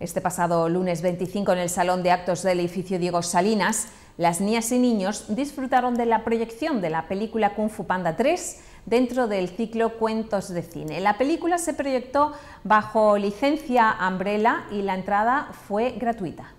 Este pasado lunes 25 en el Salón de Actos del edificio Diego Salinas, las niñas y niños disfrutaron de la proyección de la película Kung Fu Panda 3 dentro del ciclo Cuentos de Cine. La película se proyectó bajo licencia Umbrella y la entrada fue gratuita.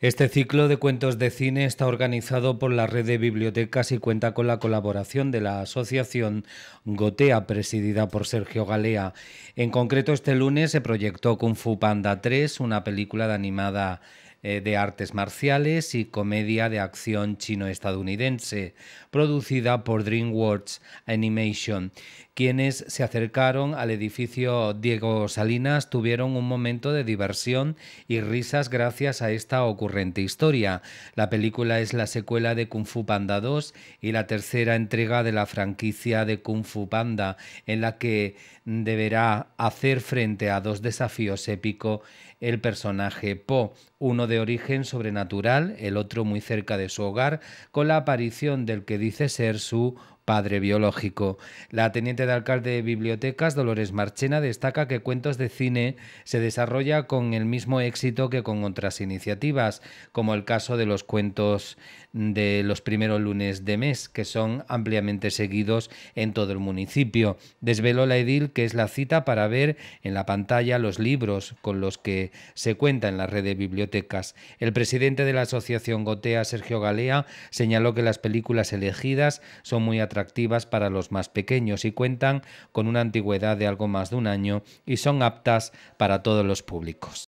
Este ciclo de cuentos de cine está organizado por la red de bibliotecas y cuenta con la colaboración de la asociación Gotea, presidida por Sergio Galea. En concreto, este lunes se proyectó Kung Fu Panda 3, una película de animada eh, de artes marciales y comedia de acción chino-estadounidense, producida por DreamWorks Animation quienes se acercaron al edificio Diego Salinas tuvieron un momento de diversión y risas gracias a esta ocurrente historia. La película es la secuela de Kung Fu Panda 2 y la tercera entrega de la franquicia de Kung Fu Panda, en la que deberá hacer frente a dos desafíos épicos el personaje Po, uno de origen sobrenatural, el otro muy cerca de su hogar, con la aparición del que dice ser su padre biológico. La teniente de alcalde de bibliotecas, Dolores Marchena, destaca que Cuentos de Cine se desarrolla con el mismo éxito que con otras iniciativas, como el caso de los cuentos de los primeros lunes de mes, que son ampliamente seguidos en todo el municipio. Desveló la edil que es la cita para ver en la pantalla los libros con los que se cuenta en la red de bibliotecas. El presidente de la Asociación Gotea, Sergio Galea, señaló que las películas elegidas son muy atractivas atractivas para los más pequeños y cuentan con una antigüedad de algo más de un año y son aptas para todos los públicos.